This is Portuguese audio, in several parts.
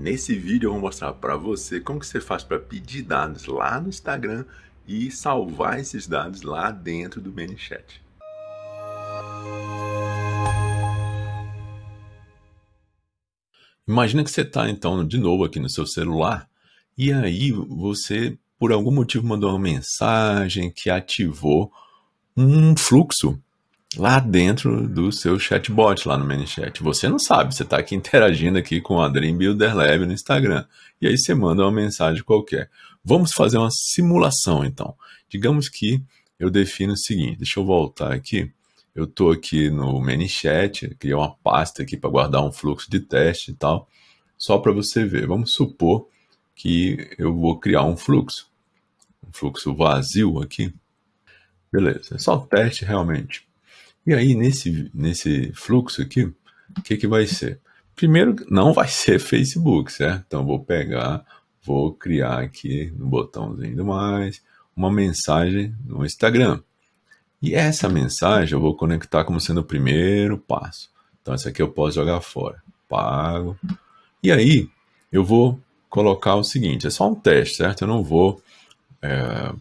Nesse vídeo eu vou mostrar para você como que você faz para pedir dados lá no Instagram e salvar esses dados lá dentro do ManyChat. Imagina que você está então de novo aqui no seu celular e aí você por algum motivo mandou uma mensagem que ativou um fluxo lá dentro do seu chatbot lá no ManyChat. Você não sabe, você está aqui interagindo aqui com a Dream Builder Lab no Instagram. E aí você manda uma mensagem qualquer. Vamos fazer uma simulação então. Digamos que eu defino o seguinte, deixa eu voltar aqui. Eu estou aqui no ManyChat, criei uma pasta aqui para guardar um fluxo de teste e tal, só para você ver. Vamos supor que eu vou criar um fluxo, um fluxo vazio aqui. Beleza, é só teste realmente. E aí, nesse, nesse fluxo aqui, o que, que vai ser? Primeiro, não vai ser Facebook, certo? Então, vou pegar, vou criar aqui no botãozinho do mais, uma mensagem no Instagram. E essa mensagem eu vou conectar como sendo o primeiro passo. Então, essa aqui eu posso jogar fora. Pago. E aí, eu vou colocar o seguinte: é só um teste, certo? Eu não vou é,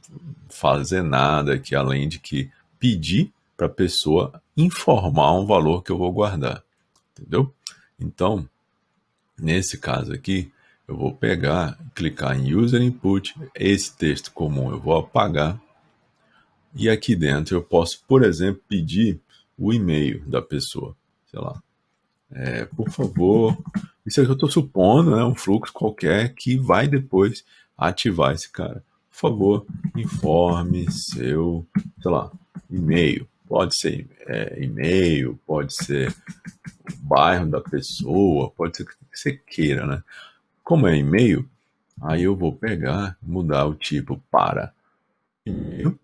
fazer nada aqui além de que pedir para a pessoa informar um valor que eu vou guardar, entendeu? Então, nesse caso aqui, eu vou pegar, clicar em User Input, esse texto comum eu vou apagar, e aqui dentro eu posso, por exemplo, pedir o e-mail da pessoa, sei lá, é, por favor, isso que eu estou supondo, né, um fluxo qualquer que vai depois ativar esse cara. Por favor, informe seu, sei lá, e-mail. Pode ser é, e-mail, pode ser o bairro da pessoa, pode ser o que você queira, né? Como é e-mail, aí eu vou pegar, mudar o tipo para e-mail,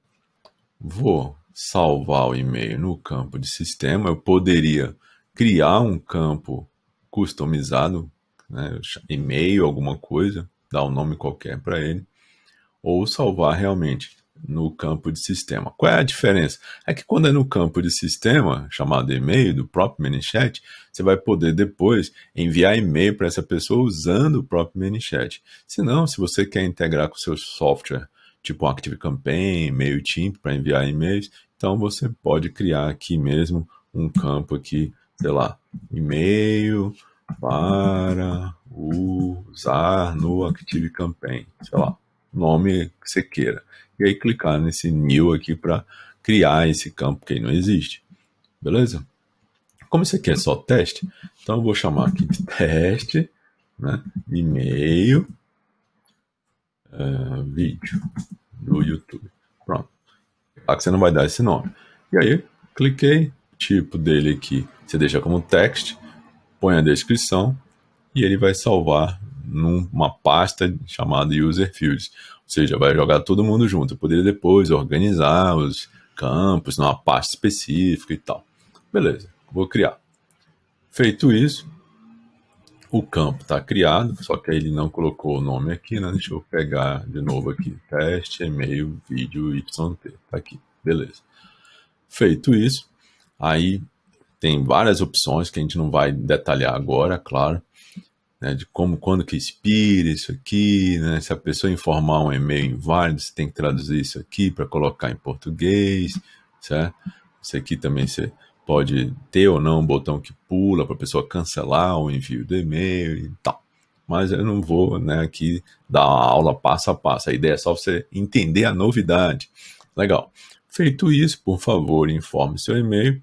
vou salvar o e-mail no campo de sistema. Eu poderia criar um campo customizado, né? e-mail, alguma coisa, dar um nome qualquer para ele, ou salvar realmente no campo de sistema. Qual é a diferença? É que quando é no campo de sistema, chamado e-mail do próprio ManyChat, você vai poder depois enviar e-mail para essa pessoa usando o próprio ManyChat. Se não, se você quer integrar com o seu software, tipo um ActiveCampaign, MailChimp para enviar e-mails, então você pode criar aqui mesmo um campo aqui, sei lá, e-mail para usar no ActiveCampaign, sei lá nome que você queira. E aí clicar nesse new aqui para criar esse campo que aí não existe. Beleza? Como isso aqui é só teste, então eu vou chamar aqui de teste, né? e-mail, uh, vídeo no YouTube. Pronto. Aqui você não vai dar esse nome. E aí, cliquei, tipo dele aqui, você deixa como text, põe a descrição e ele vai salvar numa pasta chamada user fields, ou seja, vai jogar todo mundo junto. Eu poderia depois organizar os campos numa pasta específica e tal. Beleza, vou criar. Feito isso, o campo está criado, só que ele não colocou o nome aqui, né? Deixa eu pegar de novo aqui. Teste, e-mail, vídeo, YT. Está aqui, beleza. Feito isso, aí tem várias opções que a gente não vai detalhar agora, claro né, de como, quando que expira isso aqui, né, se a pessoa informar um e-mail inválido, você tem que traduzir isso aqui para colocar em português, certo? Isso aqui também você pode ter ou não um botão que pula para a pessoa cancelar o envio do e-mail e tal. Mas eu não vou né, aqui dar uma aula passo a passo. A ideia é só você entender a novidade. Legal. Feito isso, por favor, informe seu e-mail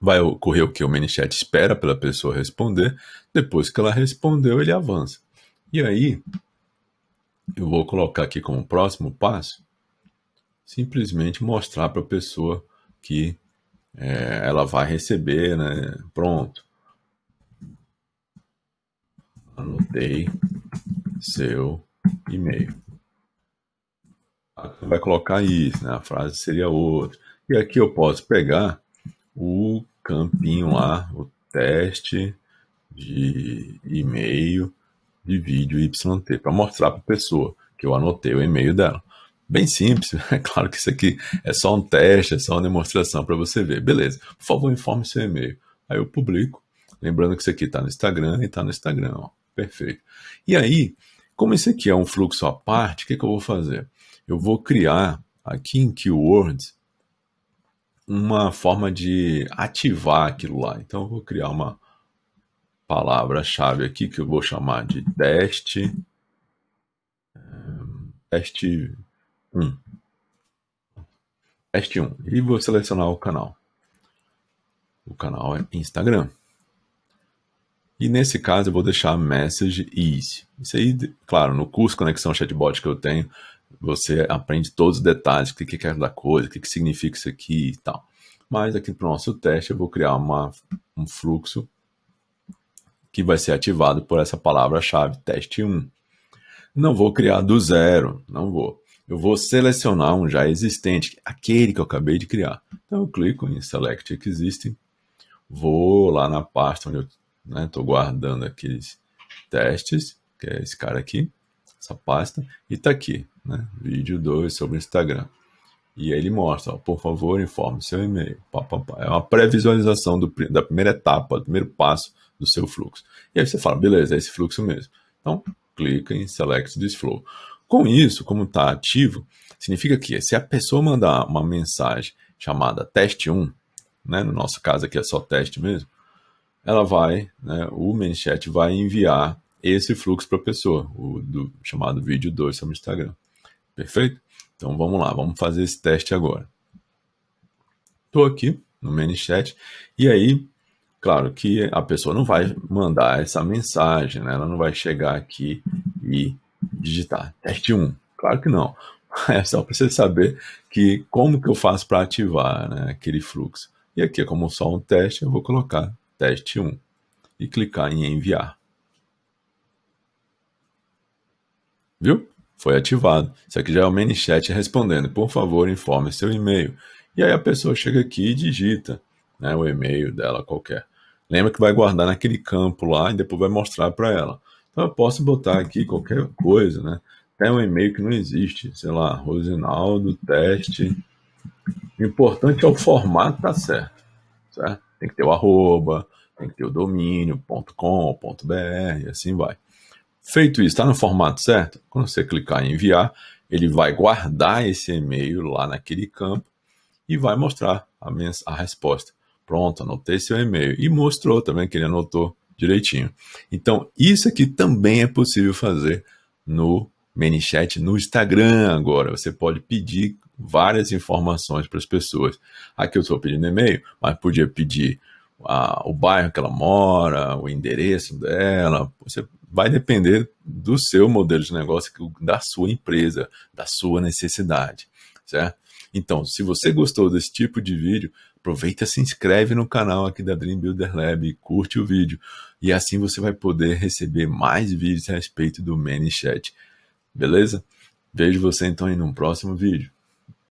Vai ocorrer o que o ManyChat espera pela pessoa responder. Depois que ela respondeu, ele avança. E aí, eu vou colocar aqui como próximo passo, simplesmente mostrar para a pessoa que é, ela vai receber, né? Pronto. Anotei seu e-mail. Vai colocar isso, né? A frase seria outra. E aqui eu posso pegar o campinho lá, o teste de e-mail de vídeo YT, para mostrar para a pessoa que eu anotei o e-mail dela. Bem simples, é claro que isso aqui é só um teste, é só uma demonstração para você ver. Beleza, por favor, informe seu e-mail. Aí eu publico, lembrando que isso aqui está no Instagram e está no Instagram, ó. perfeito. E aí, como isso aqui é um fluxo à parte, o que, que eu vou fazer? Eu vou criar aqui em Keywords uma forma de ativar aquilo lá. Então eu vou criar uma palavra-chave aqui que eu vou chamar de teste. É, teste 1. Teste 1. E vou selecionar o canal. O canal é Instagram. E nesse caso eu vou deixar message is. Isso aí, claro, no curso Conexão Chatbot que eu tenho, você aprende todos os detalhes, o que, é cada coisa, o que, que significa isso aqui e tal. Mas aqui para o nosso teste eu vou criar uma, um fluxo que vai ser ativado por essa palavra-chave teste 1. Não vou criar do zero, não vou. Eu vou selecionar um já existente, aquele que eu acabei de criar. Então eu clico em Select Existing, vou lá na pasta onde eu estou né, guardando aqueles testes, que é esse cara aqui, essa pasta, e está aqui né? Vídeo 2 sobre Instagram. E aí ele mostra, ó, por favor, informe seu e-mail. Pá, pá, pá. É uma pré-visualização da primeira etapa, do primeiro passo do seu fluxo. E aí você fala, beleza, é esse fluxo mesmo. Então, clica em Select this Flow. Com isso, como está ativo, significa que se a pessoa mandar uma mensagem chamada teste 1, né, no nosso caso aqui é só teste mesmo, ela vai, né, o ManyChat vai enviar esse fluxo para a pessoa, o do, chamado vídeo 2 sobre Instagram. Perfeito? Então vamos lá, vamos fazer esse teste agora. Estou aqui no ManyChat e aí, claro que a pessoa não vai mandar essa mensagem, né? ela não vai chegar aqui e digitar teste 1. Claro que não. É só para você saber que como que eu faço para ativar né, aquele fluxo. E aqui, é como só um teste, eu vou colocar teste 1 e clicar em enviar. Viu? foi ativado. Isso aqui já é o ManyChat respondendo, por favor, informe seu e-mail. E aí a pessoa chega aqui e digita né, o e-mail dela qualquer. Lembra que vai guardar naquele campo lá e depois vai mostrar para ela. Então eu posso botar aqui qualquer coisa, né? Tem um e-mail que não existe, sei lá, Rosinaldo, teste. O importante é o formato tá certo, certo? Tem que ter o arroba, tem que ter o domínio, .com, .br, e assim vai. Feito isso, está no formato certo? Quando você clicar em enviar, ele vai guardar esse e-mail lá naquele campo e vai mostrar a, a resposta. Pronto, anotei seu e-mail. E mostrou também que ele anotou direitinho. Então, isso aqui também é possível fazer no ManyChat, no Instagram agora. Você pode pedir várias informações para as pessoas. Aqui eu estou pedindo e-mail, mas podia pedir o bairro que ela mora, o endereço dela. Você vai depender do seu modelo de negócio, da sua empresa, da sua necessidade, certo? Então, se você gostou desse tipo de vídeo, aproveita e se inscreve no canal aqui da Dream Builder Lab, curte o vídeo e assim você vai poder receber mais vídeos a respeito do ManyChat, beleza? Vejo você então em um próximo vídeo.